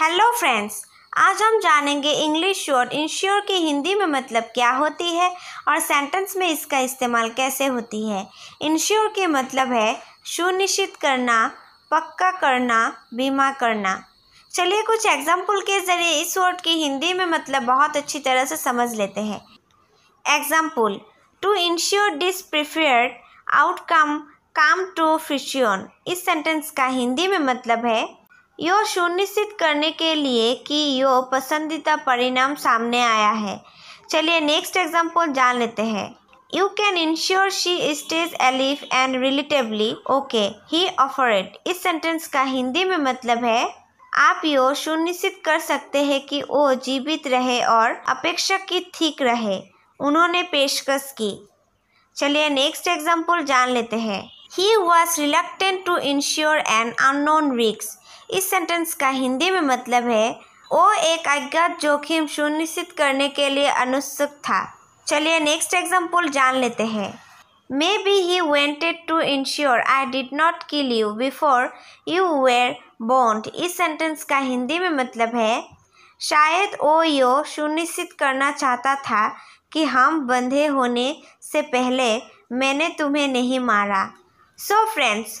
hello friends आज हम जानेंगे इंग्लिश वर्ड इंश्योर की हिंदी में मतलब क्या होती है और सेंटेंस में इसका इस्तेमाल कैसे होती है इंश्योर के मतलब है सुनिश्चित करना पक्का करना बीमा करना चलिए कुछ एग्जाम्पल के ज़रिए इस वर्ड की हिंदी में मतलब बहुत अच्छी तरह से समझ लेते हैं example to ensure this preferred outcome came to fruition इस सेंटेंस का हिंदी में मतलब है यो सुनिश्चित करने के लिए कि यो पसंदीदा परिणाम सामने आया है चलिए नेक्स्ट एग्जाम्पल जान लेते हैं can ensure she stays alive and relatively okay he offer it इस सेंटेंस का हिंदी में मतलब है आप यो सुनिश्चित कर सकते हैं कि वो जीवित रहे और अपेक्षा की ठीक रहे उन्होंने पेशकश की चलिए नेक्स्ट एग्जाम्पल जान लेते हैं he was reluctant to ensure an unknown रिक्स इस सेंटेंस का हिंदी में मतलब है वो एक अज्ञात जोखिम सुनिश्चित करने के लिए अनुत्सुक था चलिए नेक्स्ट एग्जाम्पल जान लेते हैं maybe he wanted to ensure I did not kill you before you were बॉन्ड इस सेंटेंस का हिंदी में मतलब है शायद वो यो सुनिश्चित करना चाहता था कि हम बंधे होने से पहले मैंने तुम्हें नहीं मारा सो so फ्रेंड्स